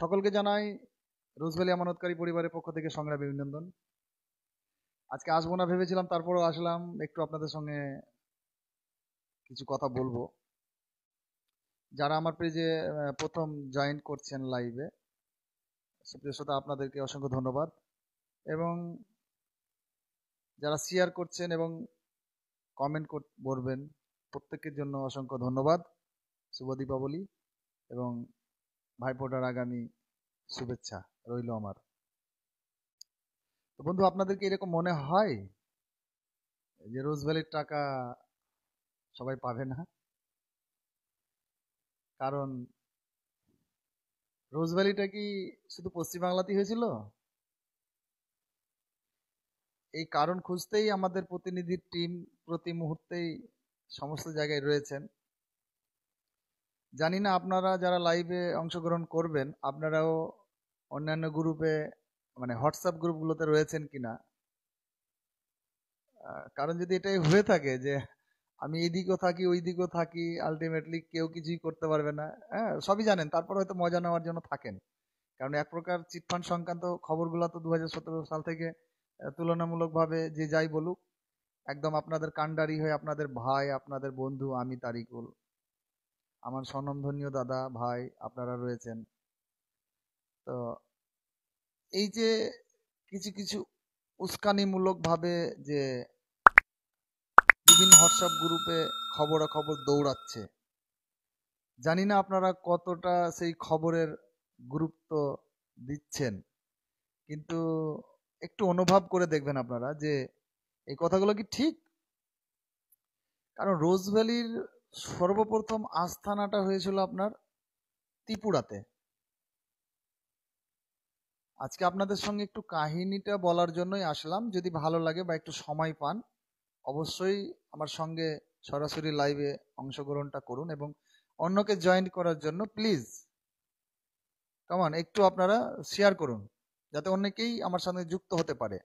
সকলকে জানাই রোজভ্যালি আমানতকারী পরিবারের পক্ষ থেকে সংগ্রামী অভিনন্দন আজকে আসবো না ভেবেছিলাম তারপরও আসলাম একটু আপনাদের সঙ্গে কিছু কথা বলবো যারা আমার পেজে প্রথম জয়েন করছেন লাইভে সুপ্রিয় আপনাদেরকে অসংখ্য ধন্যবাদ এবং যারা শেয়ার করছেন এবং কমেন্ট করবেন প্রত্যেকের জন্য অসংখ্য ধন্যবাদ শুভ দীপাবলি এবং ভাইফোঁটার আগামী শুভেচ্ছা রইল আমার তো বন্ধু আপনাদেরকে এরকম মনে হয় যে ভ্যালির টাকা সবাই পাবে না কারণ রোজ ভ্যালিটা কি শুধু পশ্চিমবাংলাতেই হয়েছিল এই কারণ খুঁজতেই আমাদের প্রতিনিধির টিম প্রতি মুহূর্তেই সমস্ত জায়গায় রয়েছেন জানি না আপনারা যারা লাইভে অংশগ্রহণ করবেন আপনারাও অন্যান্য গ্রুপে মানে হোয়াটসঅ্যাপ গ্রুপগুলোতে রয়েছেন কিনা কারণ যদি এটাই হয়ে থাকে যে আমি এদিকেও থাকি ওই দিকেও থাকি আলটিমেটলি কেউ কিছুই করতে পারবে না হ্যাঁ সবই জানেন তারপর হয়তো মজা নেওয়ার জন্য থাকেন কারণ এক প্রকার চিটফান সংক্রান্ত খবরগুলো তো দু সাল থেকে তুলনামূলকভাবে যে যাই বলুক একদম আপনাদের কাণ্ডারি হয়ে আপনাদের ভাই আপনাদের বন্ধু আমি তারিকুল আমার স্বনন্দনীয় দাদা ভাই আপনারা রয়েছেন তো এই যে কিছু কিছু উস্কানিমূলকভাবে যে বিভিন্ন হোয়াটসঅ্যাপ গ্রুপে খবরাখবর দৌড়াচ্ছে জানি না আপনারা কতটা সেই খবরের গুরুত্ব দিচ্ছেন কিন্তু একটু অনুভব করে দেখবেন আপনারা যে এই কথাগুলো কি ঠিক কারণ রোজভ্যালির সর্বপ্রথম আস্থানাটা হয়েছিল আপনার ত্রিপুরাতে আজকে আপনাদের সঙ্গে একটু কাহিনীটা বলার জন্যই আসলাম যদি ভালো লাগে বা একটু সময় পান অবশ্যই আমার সঙ্গে সরাসরি লাইভে অংশগ্রহণটা করুন এবং অন্যকে জয়েন করার জন্য প্লিজ কেমন একটু আপনারা শেয়ার করুন যাতে অনেকেই আমার সঙ্গে যুক্ত হতে পারে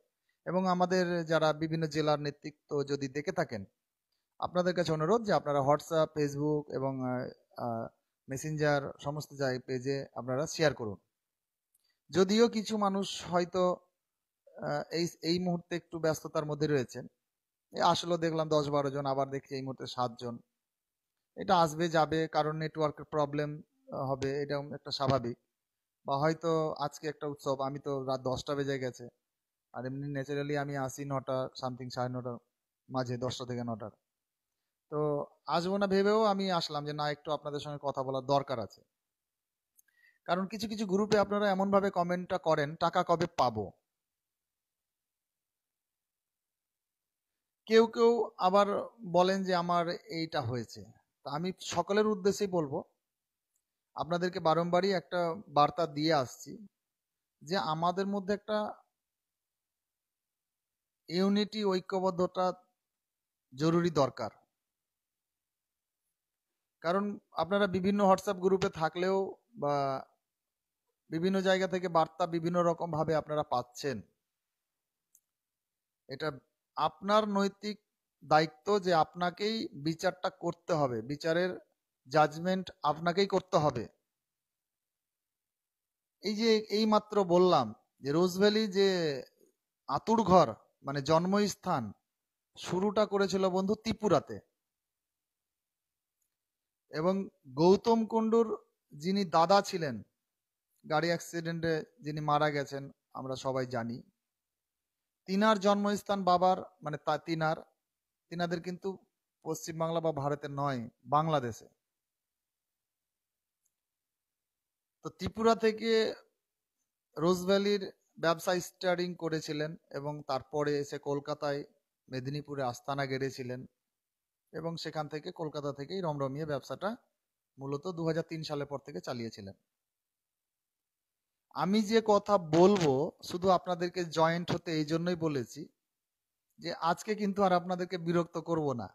এবং আমাদের যারা বিভিন্ন জেলার নেতৃত্ব যদি দেখে থাকেন আপনাদের কাছে অনুরোধ যে আপনারা হোয়াটসঅ্যাপ ফেসবুক এবং মেসেঞ্জার সমস্ত জায়গায় পেজে আপনারা শেয়ার করুন যদিও কিছু মানুষ হয়তো এই এই মুহূর্তে একটু ব্যস্ততার মধ্যে রয়েছেন আসলেও দেখলাম দশ বারো জন আবার দেখি এই মুহূর্তে সাতজন এটা আসবে যাবে কারণ নেটওয়ার্কের প্রবলেম হবে এটা একটা স্বাভাবিক বা হয়তো আজকে একটা উৎসব আমি তো রাত দশটা বেজে গেছে আর এমনি ন্যাচারালি আমি আসি নটা সামথিং সাড়ে নটার মাঝে দশটা থেকে নটার তো আসবো না ভেবেও আমি আসলাম যে না একটু আপনাদের সঙ্গে কথা বলার দরকার আছে কারণ কিছু কিছু গ্রুপে আপনারা এমনভাবে কমেন্টটা করেন টাকা কবে পাবো কেউ কেউ আবার বলেন যে আমার এইটা হয়েছে তা আমি সকলের উদ্দেশ্যেই বলবো আপনাদেরকে বারংবারই একটা বার্তা দিয়ে আসছি যে আমাদের মধ্যে একটা ইউনিটি ঐক্যবদ্ধতা জরুরি দরকার কারণ আপনারা বিভিন্ন হোয়াটসঅ্যাপ গ্রুপে থাকলেও বা বিভিন্ন জায়গা থেকে বার্তা বিভিন্ন রকমভাবে আপনারা পাচ্ছেন এটা আপনার নৈতিক দায়িত্ব যে আপনাকেই বিচারটা করতে হবে বিচারের জাজমেন্ট আপনাকেই করতে হবে এই যে এই মাত্র বললাম যে রোজভ্যালি যে আতুর ঘর মানে জন্মস্থান শুরুটা করেছিল বন্ধু ত্রিপুরাতে এবং গৌতম কুণ্ডুর যিনি দাদা ছিলেন গাড়ি অ্যাক্সিডেন্টে যিনি মারা গেছেন আমরা সবাই জানি তিনার জন্মস্থান বাবার মানে তা তিনার তিনাদের কিন্তু পশ্চিমবাংলা বা ভারতে নয় বাংলাদেশে তো ত্রিপুরা থেকে রোজভ্যালির ব্যবসা স্টার্টিং করেছিলেন এবং তারপরে এসে কলকাতায় মেদিনীপুরে আস্তানা গেড়েছিলেন এবং সেখান থেকে কলকাতা থেকেই রমরমিয়ে ব্যবসাটা মূলত দু সালের পর থেকে চালিয়েছিলেন আমি যে কথা বলবো শুধু আপনাদেরকে জয়েন্ট হতে এই জন্যই বলেছি যে আজকে কিন্তু আর আপনাদেরকে বিরক্ত করব না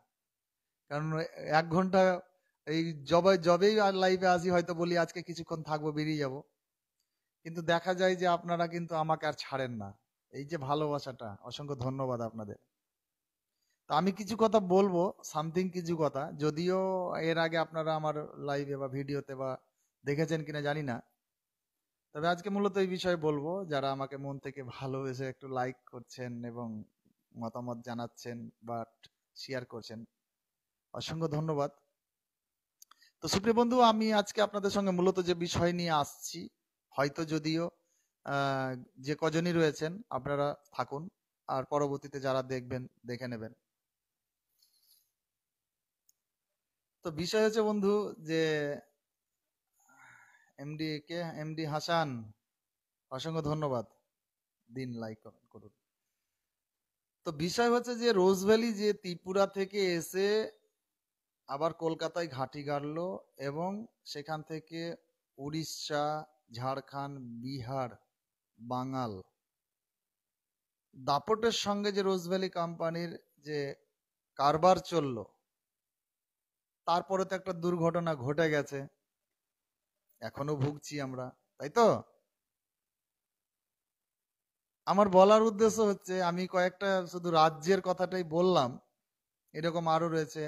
কারণ এক ঘন্টা এই জবে জবেই আর লাইভে আসি হয়তো বলি আজকে কিছুক্ষণ থাকবো বেরিয়ে যাব কিন্তু দেখা যায় যে আপনারা কিন্তু আমাকে আর ছাড়েন না এই যে ভালোবাসাটা অসংখ্য ধন্যবাদ আপনাদের তো আমি কিছু কথা বলবো সামথিং কিছু কথা যদিও এর আগে আপনারা আমার লাইভে বা ভিডিওতে বা দেখেছেন কিনা জানি না তবে আজকে মূলত এই বিষয়ে বলবো যারা আমাকে মন থেকে ভালোবেসে একটু লাইক করছেন এবং মতামত জানাচ্ছেন বা শেয়ার করছেন অসংখ্য ধন্যবাদ তো সুপ্রিয় বন্ধু আমি আজকে আপনাদের সঙ্গে মূলত যে বিষয় নিয়ে আসছি হয়তো যদিও যে কজনই রয়েছেন আপনারা থাকুন আর পরবর্তীতে যারা দেখবেন দেখে নেবেন তো বিষয় হচ্ছে বন্ধু যে এমডি কে এমডি হাসান অসংখ্য ধন্যবাদ দিন লাইক করুন তো বিষয় হচ্ছে যে রোজ ভ্যালি যে ত্রিপুরা থেকে এসে আবার কলকাতায় ঘাঁটি গাড়ল এবং সেখান থেকে উড়িষ্যা ঝাড়খণ্ড বিহার বাঙাল দাপটের সঙ্গে যে রোজ ভ্যালি কোম্পানির যে কারবার চললো তারপরে তো একটা দুর্ঘটনা ঘটে গেছে এখনো ভুগছি আমরা তাই তো আমার বলার উদ্দেশ্য হচ্ছে আমি কয়েকটা শুধু রাজ্যের কথাটাই বললাম এরকম আরো রয়েছে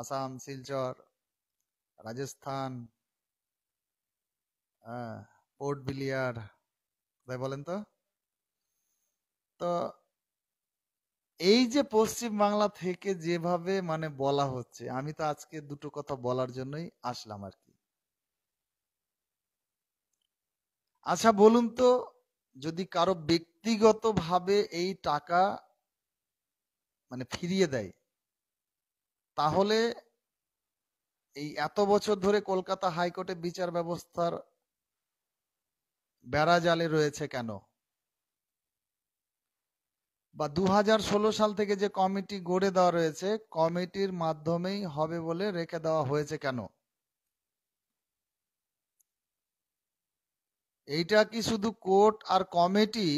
আসাম শিলচর রাজস্থান পোর্ট বিলিয়ার তাই বলেন তো তো এই যে পশ্চিম বাংলা থেকে যেভাবে মানে বলা হচ্ছে আমি তো আজকে দুটো কথা বলার জন্যই আসলাম আর কি আচ্ছা বলুন তো যদি কারো ব্যক্তিগতভাবে এই টাকা মানে ফিরিয়ে দেয় তাহলে এই এত বছর ধরে কলকাতা হাইকোর্টে বিচার ব্যবস্থার বেড়াজালে রয়েছে কেন বা দু সাল থেকে যে কমিটি গড়ে দেওয়া রয়েছে কমিটির মাধ্যমেই হবে বলে রেখে দেওয়া হয়েছে কেন এইটা কি শুধু কোর্ট আর কমিটি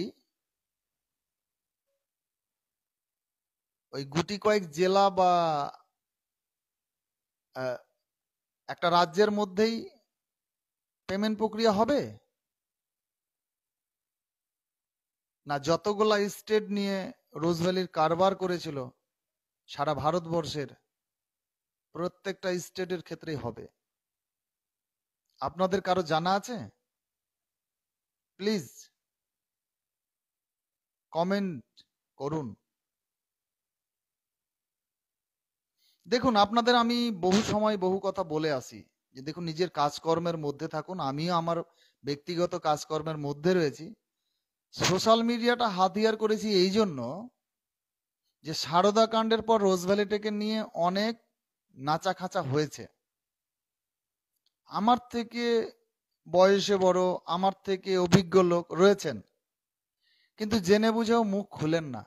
ওই গুটি কয়েক জেলা বা একটা রাজ্যের মধ্যেই পেমেন্ট প্রক্রিয়া হবে না যতগুলা স্টেট নিয়ে রোজভ্যালির কারবার করেছিল সারা ভারতবর্ষের প্রত্যেকটা স্টেটের ক্ষেত্রেই হবে আপনাদের কারো জানা আছে প্লিজ কমেন্ট করুন দেখুন আপনাদের আমি বহু সময় বহু কথা বলে আসি যে দেখুন নিজের কাজকর্মের মধ্যে থাকুন আমিও আমার ব্যক্তিগত কাজকর্মের মধ্যে রয়েছি সোশ্যাল মিডিয়াটা হাতিয়ার করেছি এই জন্য যে সারদা কাণ্ডের পর রোজভ্যালিটাকে নিয়ে অনেক নাচা খাঁচা হয়েছে আমার থেকে বয়সে বড় আমার থেকে অভিজ্ঞ লোক রয়েছেন কিন্তু জেনে বুঝেও মুখ খুলেন না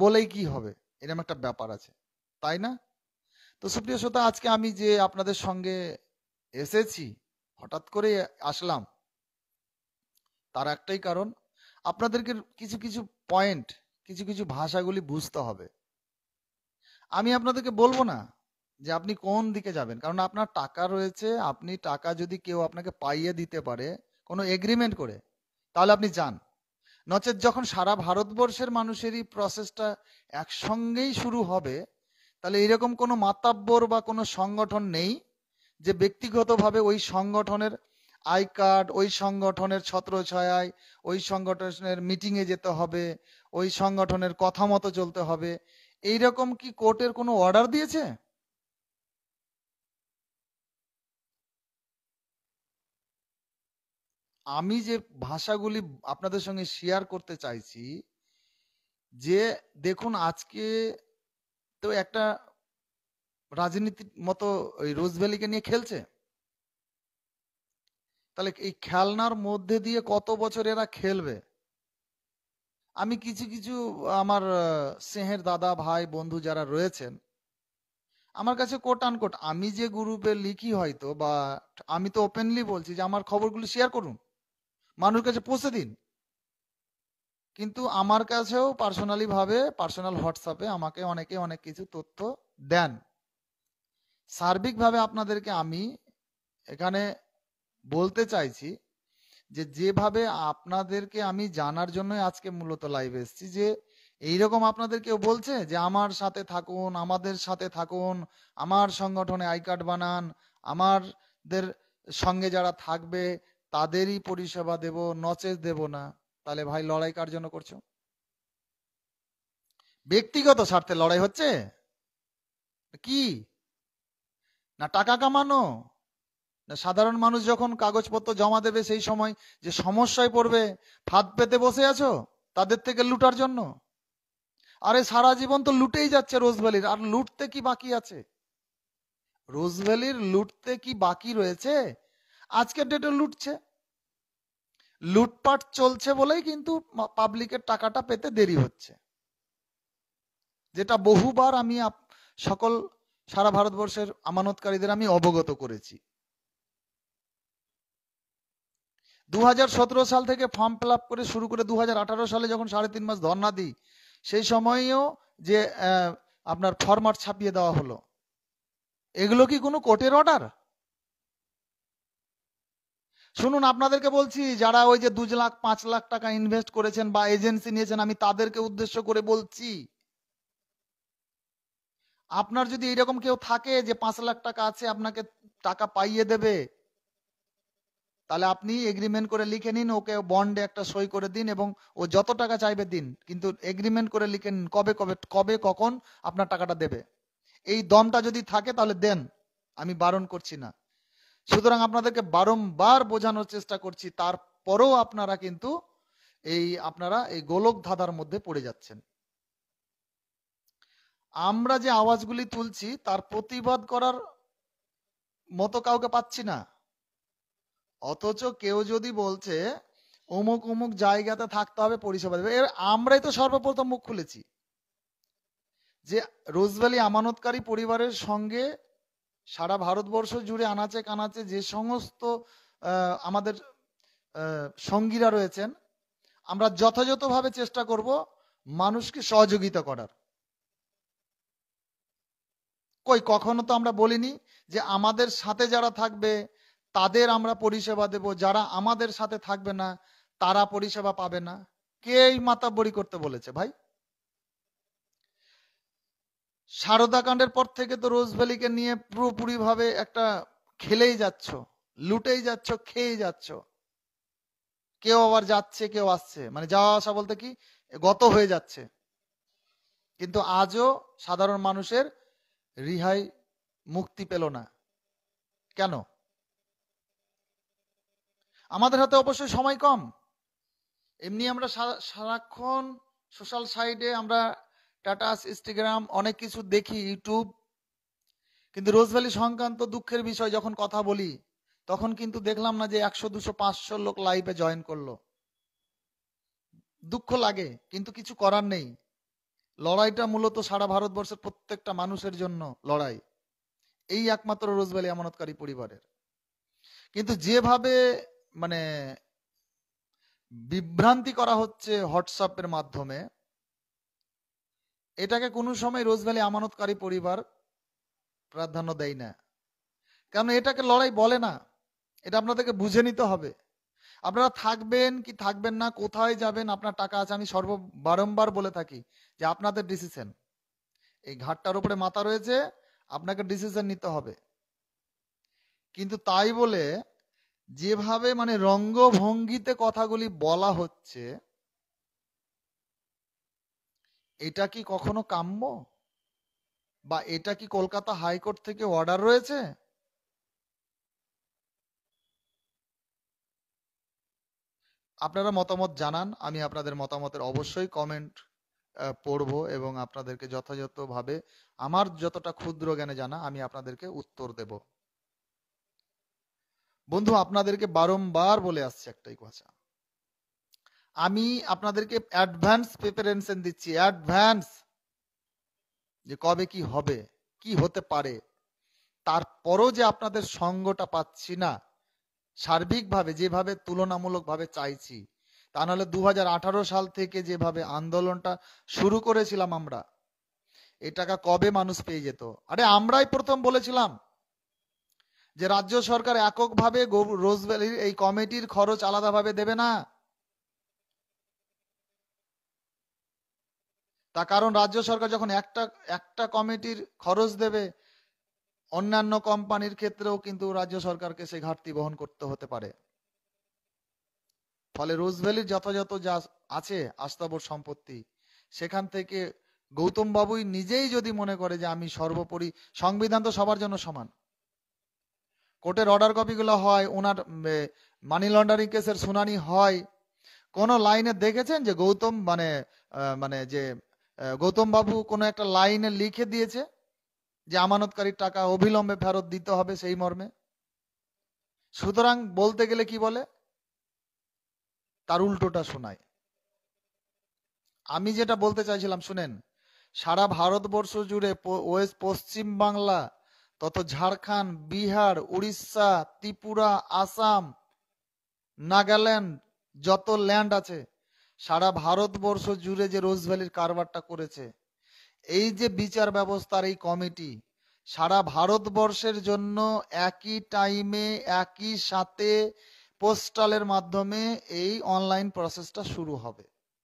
বলেই কি হবে এরকম একটা ব্যাপার আছে তাই না তো সুপ্রিয় শ্রোতা আজকে আমি যে আপনাদের সঙ্গে এসেছি হঠাৎ করে আসলাম তার একটাই কারণ আপনাদেরকে কিছু কিছু পয়েন্ট কিছু কিছু ভাষাগুলি বুঝতে হবে আমি আপনাদেরকে বলবো না যে আপনি কোন দিকে যাবেন কারণ আপনার টাকা রয়েছে আপনি টাকা যদি কেউ আপনাকে পাইয়ে দিতে পারে কোনো এগ্রিমেন্ট করে তাহলে আপনি যান নচেত যখন সারা ভারতবর্ষের মানুষেরই প্রসেসটা একসঙ্গেই শুরু হবে তাহলে এরকম কোনো মাতাব্বর বা কোনো সংগঠন নেই যে ব্যক্তিগতভাবে ওই সংগঠনের আই কার্ড ওই সংগঠনের ছত্রছায়ায় ওই সংগঠনের মিটিংয়ে যেতে হবে ওই সংগঠনের কথা মতো চলতে হবে এই রকম কি কোর্টের কোনো অর্ডার দিয়েছে আমি যে ভাষাগুলি আপনাদের সঙ্গে শেয়ার করতে চাইছি যে দেখুন আজকে তো একটা রাজনীতির মতো ওই রোজভ্যালিকে নিয়ে খেলছে তাহলে এই খেলনার মধ্যে দিয়ে কত বছর এরা খেলবে আমি কিছু কিছু আমার স্নেহের দাদা ভাই বন্ধু যারা রয়েছেন আমার কাছে কোট আনকোট আমি যে গ্রুপে লিখি হয়তো বা আমি তো ওপেনলি বলছি যে আমার খবরগুলো শেয়ার করুন মানুষ কাছে পৌঁছে দিন কিন্তু আমার কাছেও পার্সোনালি ভাবে পার্সোনাল হোয়াটসঅ্যাপে আমাকে অনেকে অনেক কিছু তথ্য দেন সার্বিকভাবে আপনাদেরকে আমি এখানে বলতে চাইছি যে যেভাবে আপনাদেরকে আমি জানার জন্যই আজকে মূলত লাইভ এসেছি যে এইরকম আপনাদের কেউ বলছে যে আমার সাথে থাকুন আমাদের সাথে থাকুন আমার সংগঠনে আই কার্ড বানান আমাদের সঙ্গে যারা থাকবে তাদেরই পরিষেবা দেব নচেজ দেব না তাহলে ভাই লড়াই কার জন্য করছো ব্যক্তিগত স্বার্থে লড়াই হচ্ছে কি না টাকা কামানো সাধারণ মানুষ যখন কাগজপত্র জমা দেবে সেই সময় যে সমস্যায় পড়বে ফাঁদ পেতে বসে আছো তাদের থেকে লুটার জন্য আরে সারা জীবন তো লুটেই যাচ্ছে রোজভ্যালির আর লুটতে কি বাকি আছে রোজভ্যালির লুটতে কি বাকি রয়েছে আজকের ডেটে লুটছে লুটপাট চলছে বলেই কিন্তু পাবলিকের টাকাটা পেতে দেরি হচ্ছে যেটা বহুবার আমি সকল সারা ভারতবর্ষের আমানতকারীদের আমি অবগত করেছি দু সাল থেকে ফর্ম ফিল করে শুরু করে দু সালে যখন সাড়ে তিন মাস ধর্না দিই সেই সময়েও যে আপনার ফরমাট ছাপিয়ে দেওয়া হলো এগুলো কি কোনো কোর্টের অর্ডার শুনুন আপনাদেরকে বলছি যারা ওই যে দু লাখ পাঁচ লাখ টাকা ইনভেস্ট করেছেন বা এজেন্সি নিয়েছেন আমি তাদেরকে উদ্দেশ্য করে বলছি আপনার যদি এরকম কেউ থাকে যে পাঁচ লাখ টাকা আছে আপনাকে টাকা পাইয়ে দেবে তাহলে আপনি এগ্রিমেন্ট করে লিখে নিন ওকে বন্ডে একটা সই করে দিন এবং ও যত টাকা চাইবে দিন কিন্তু এগ্রিমেন্ট করে লিখে নিন কবে কবে কবে কখন আপনার টাকাটা দেবে এই দমটা যদি থাকে তাহলে দেন আমি বারণ করছি না সুতরাং আপনাদেরকে বারংবার বোঝানোর চেষ্টা করছি তারপরেও আপনারা কিন্তু এই আপনারা এই গোলক ধাঁধার মধ্যে পড়ে যাচ্ছেন আমরা যে আওয়াজগুলি তুলছি তার প্রতিবাদ করার মতো কাউকে পাচ্ছি না অথচ কেউ যদি বলছে অমুক অমুক জায়গাতে থাকতে হবে পরিষেবা দেবে আমরাই তো সর্বপ্রথম মুখ খুলেছি যে রোজভ্যালি আমানতকারী পরিবারের সঙ্গে সারা ভারতবর্ষ জুড়ে আনাচে কানাচে যে সমস্ত আমাদের সঙ্গীরা রয়েছেন আমরা যথাযথভাবে চেষ্টা করব মানুষকে সহযোগিতা করার কই কখনো তো আমরা বলিনি যে আমাদের সাথে যারা থাকবে তাদের আমরা পরিষেবা দেব যারা আমাদের সাথে থাকবে না তারা পরিষেবা পাবে না কে এই মাতাবরি করতে বলেছে ভাই সারদা কাণ্ডের পর থেকে তো রোজ ভ্যালিকে নিয়ে পুরোপুরি ভাবে একটা খেলেই যাচ্ছ লুটেই যাচ্ছ খেয়েই যাচ্ছ কেউ আবার যাচ্ছে কেউ আসছে মানে যাওয়া আসা বলতে কি গত হয়ে যাচ্ছে কিন্তু আজও সাধারণ মানুষের রিহাই মুক্তি পেল না কেন আমাদের হাতে অবশ্যই সময় কম এমনি আমরা সারাক্ষণ সোশ্যাল সাইডে আমরা টাটাস ইনস্টাগ্রাম অনেক কিছু দেখি ইউটিউব কিন্তু রোজভ্যালি সংক্রান্ত দুঃখের বিষয় যখন কথা বলি তখন কিন্তু দেখলাম না যে একশো দুশো পাঁচশো লোক লাইভে জয়েন করলো দুঃখ লাগে কিন্তু কিছু করার নেই লড়াইটা মূলত সারা ভারতবর্ষের প্রত্যেকটা মানুষের জন্য লড়াই এই একমাত্র রোজভ্যালি আমানতকারী পরিবারের কিন্তু যেভাবে মানে বিভ্রান্তি করা হচ্ছে হোয়াটসঅ্যাপের মাধ্যমে এটাকে কোনো সময় রোজভ্যালি আমানতকারী পরিবার প্রাধান্য দেয় না কারণ এটাকে লড়াই বলে না এটা আপনাদেরকে বুঝে নিতে হবে আপনারা থাকবেন কি থাকবেন না কোথায় যাবেন আপনার টাকা আছে আমি সর্ব বারম্বার বলে থাকি যে আপনাদের ডিসিশন এই ঘাটটার উপরে মাথা রয়েছে আপনাকে ডিসিশন নিতে হবে কিন্তু তাই বলে যেভাবে মানে রঙ্গভঙ্গিতে কথাগুলি বলা হচ্ছে এটা কি কখনো কাম্য বা এটা কি কলকাতা হাইকোর্ট থেকে অর্ডার রয়েছে আপনারা মতামত জানান আমি আপনাদের মতামতের অবশ্যই কমেন্ট পড়ব এবং আপনাদেরকে যথাযথভাবে আমার যতটা ক্ষুদ্র জ্ঞানে জানা আমি আপনাদেরকে উত্তর দেব বন্ধু আপনাদেরকে বারংবার বলে আসছে একটাই কথা আমি আপনাদেরকে অ্যাডভান্স প্রিপারেশন দিচ্ছি অ্যাডভান্স যে কবে কি হবে কি হতে পারে তারপরও যে আপনাদের সঙ্গটা পাচ্ছি না সার্বিকভাবে যেভাবে তুলনামূলকভাবে চাইছি তা নাহলে দু সাল থেকে যেভাবে আন্দোলনটা শুরু করেছিলাম আমরা এ টাকা কবে মানুষ পেয়ে যেত আরে আমরাই প্রথম বলেছিলাম যে রাজ্য সরকার এককভাবে রোজভ্যালির এই কমিটির খরচ আলাদাভাবে দেবে না তা কারণ রাজ্য সরকার যখন একটা একটা কমিটির খরচ দেবে অন্যান্য কোম্পানির ক্ষেত্রেও কিন্তু রাজ্য সরকারকে সেই ঘাটতি বহন করতে হতে পারে ফলে রোজভ্যালির যথাযথ যা আছে আস্তাবর সম্পত্তি সেখান থেকে গৌতম বাবুই নিজেই যদি মনে করে যে আমি সর্বোপরি সংবিধান তো সবার জন্য সমান কোর্টের অর্ডার কপিগুলো হয় ওনার মানি লন্ডারিং কেসের শুনানি হয় কোন লাইনে দেখেছেন যে গৌতম মানে মানে যে গৌতম বাবু কোনো একটা লাইনে লিখে দিয়েছে যে আমানতকারীর টাকা অবিলম্বে ফেরত দিতে হবে সেই মর্মে সুতরাং বলতে গেলে কি বলে তার উল্টোটা শোনায় আমি যেটা বলতে চাইছিলাম শুনেন সারা ভারতবর্ষ জুড়ে ওয়েস্ট পশ্চিম বাংলা তত ঝাড়খণ্ড বিহার উড়িষ্যা ত্রিপুরা আসাম নাগাল্যান্ড যত ল্যান্ড আছে সারা ভারতবর্ষ জুড়ে যে রোজ ভ্যালির কারবারটা করেছে এই যে বিচার ব্যবস্থার এই কমিটি সারা ভারতবর্ষের জন্য একই টাইমে একই সাথে পোস্টালের মাধ্যমে এই অনলাইন প্রসেসটা শুরু হবে